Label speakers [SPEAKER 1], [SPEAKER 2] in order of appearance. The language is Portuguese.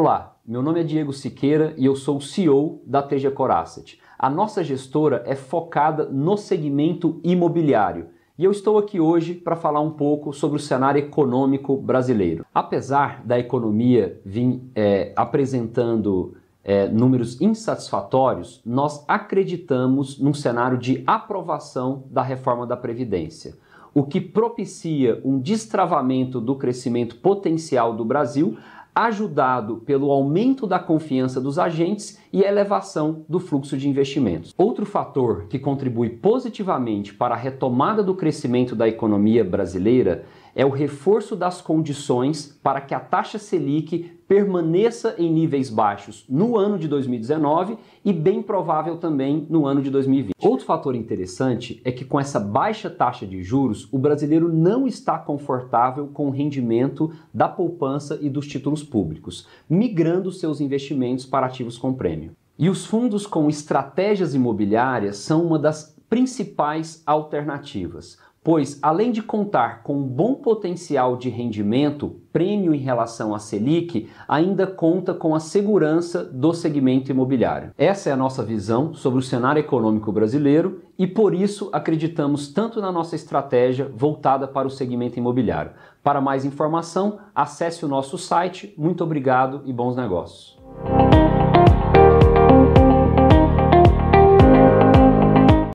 [SPEAKER 1] Olá, meu nome é Diego Siqueira e eu sou o CEO da TG Core Asset. A nossa gestora é focada no segmento imobiliário e eu estou aqui hoje para falar um pouco sobre o cenário econômico brasileiro. Apesar da economia vir é, apresentando é, números insatisfatórios, nós acreditamos num cenário de aprovação da reforma da Previdência, o que propicia um destravamento do crescimento potencial do Brasil ajudado pelo aumento da confiança dos agentes e elevação do fluxo de investimentos. Outro fator que contribui positivamente para a retomada do crescimento da economia brasileira é o reforço das condições para que a taxa Selic permaneça em níveis baixos no ano de 2019 e bem provável também no ano de 2020. Outro fator interessante é que com essa baixa taxa de juros, o brasileiro não está confortável com o rendimento da poupança e dos títulos públicos, migrando seus investimentos para ativos com prêmio. E os fundos com estratégias imobiliárias são uma das principais alternativas pois além de contar com um bom potencial de rendimento, prêmio em relação à Selic, ainda conta com a segurança do segmento imobiliário. Essa é a nossa visão sobre o cenário econômico brasileiro e por isso acreditamos tanto na nossa estratégia voltada para o segmento imobiliário. Para mais informação, acesse o nosso site. Muito obrigado e bons negócios.